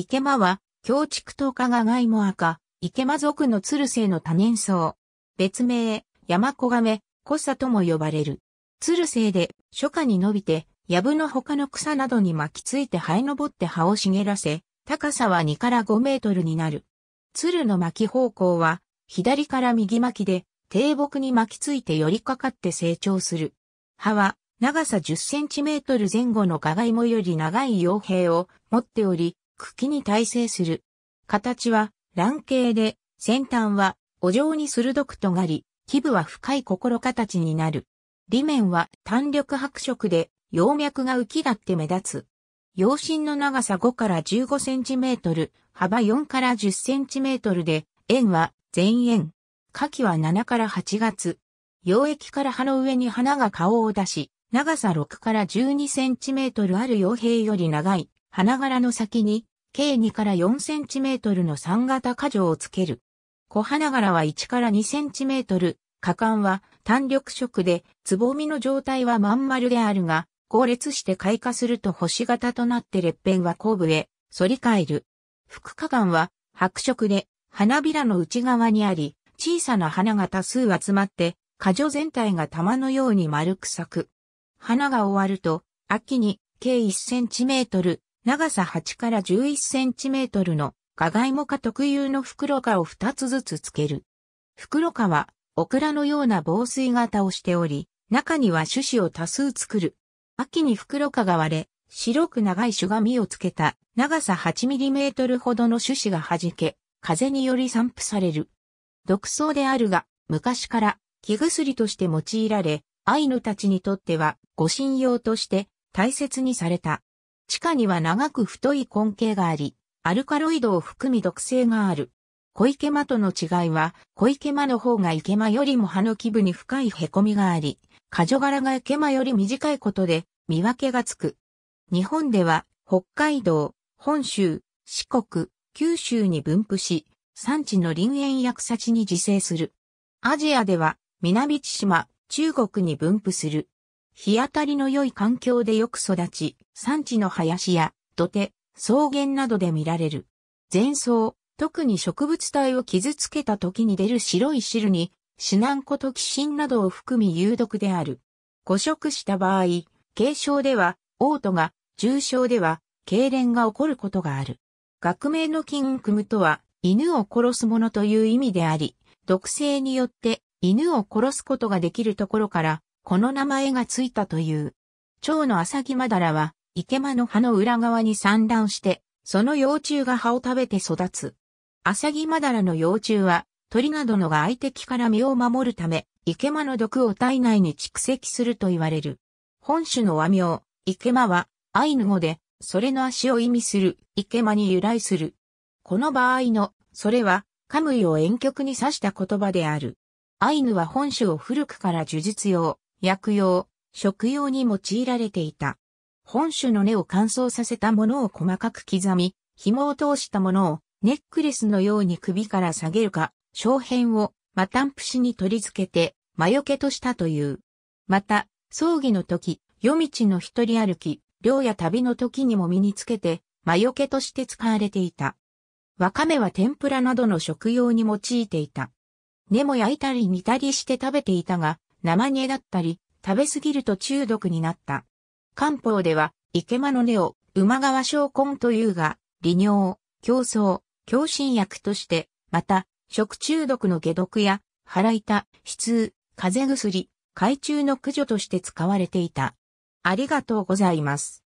池間は、京畜と加賀外も赤、池間族の鶴生の多年草。別名、山小亀、小さとも呼ばれる。鶴生で、初夏に伸びて、藪の他の草などに巻きついて生え登って葉を茂らせ、高さは2から5メートルになる。鶴の巻き方向は、左から右巻きで、低木に巻きついて寄りかかって成長する。葉は、長さ10センチメートル前後のガイモより長い傭兵を持っており、茎に耐性する。形は卵形で、先端はお嬢に鋭く尖り、基部は深い心形になる。裏面は単緑白色で、葉脈が浮き立って目立つ。葉身の長さ5から15センチメートル、幅4から10センチメートルで、円は全円。下記は7から8月。溶液から葉の上に花が顔を出し、長さ6から12センチメートルある傭兵より長い花柄の先に計2から4センチメートルの3型花状をつける。小花柄は1から2センチメートル、果敢は単緑色で、つぼみの状態はまん丸であるが、後列して開花すると星型となって裂片は後部へ反り返る。副果敢は白色で、花びらの内側にあり、小さな花が多数集まって、花樹全体が玉のように丸く咲く。花が終わると、秋に計1センチメートル、長さ8から11センチメートルの加害もか特有の袋かを2つずつつける。袋かは、オクラのような防水型をしており、中には種子を多数作る。秋に袋かが割れ、白く長い種が実をつけた長さ8ミリメートルほどの種子が弾け、風により散布される。毒草であるが、昔から木薬として用いられ、アイヌたちにとっては護身用として大切にされた。地下には長く太い根茎があり、アルカロイドを含み毒性がある。小池間との違いは、小池間の方が池間よりも葉の基部に深い凹みがあり、果樹柄が池間より短いことで、見分けがつく。日本では、北海道、本州、四国、九州に分布し、産地の林園薬草地に自生する。アジアでは、南千島、中国に分布する。日当たりの良い環境でよく育ち、産地の林や土手、草原などで見られる。前草、特に植物体を傷つけた時に出る白い汁に、シナンコトキシンなどを含み有毒である。誤食した場合、軽症では、嘔吐が、重症では、痙攣が起こることがある。学名の菌組クムとは、犬を殺すものという意味であり、毒性によって犬を殺すことができるところから、この名前がついたという。蝶のアサギマダラは、池間の葉の裏側に産卵して、その幼虫が葉を食べて育つ。アサギマダラの幼虫は、鳥などの外敵から身を守るため、池間の毒を体内に蓄積すると言われる。本種の和名、池間は、アイヌ語で、それの足を意味する、池間に由来する。この場合の、それは、カムイを遠曲に指した言葉である。アイヌは本種を古くから呪術用、薬用、食用に用いられていた。本種の根を乾燥させたものを細かく刻み、紐を通したものをネックレスのように首から下げるか、小片をマタンプシに取り付けて魔除けとしたという。また、葬儀の時、夜道の一人歩き、漁や旅の時にも身につけて、魔除けとして使われていた。わかめは天ぷらなどの食用に用いていた。根も焼いたり煮たりして食べていたが、生煮えだったり、食べ過ぎると中毒になった。漢方では、池間の根を、馬川昇根というが、利尿、競争、強心薬として、また、食中毒の下毒や、腹痛、死痛、風邪薬、海中の駆除として使われていた。ありがとうございます。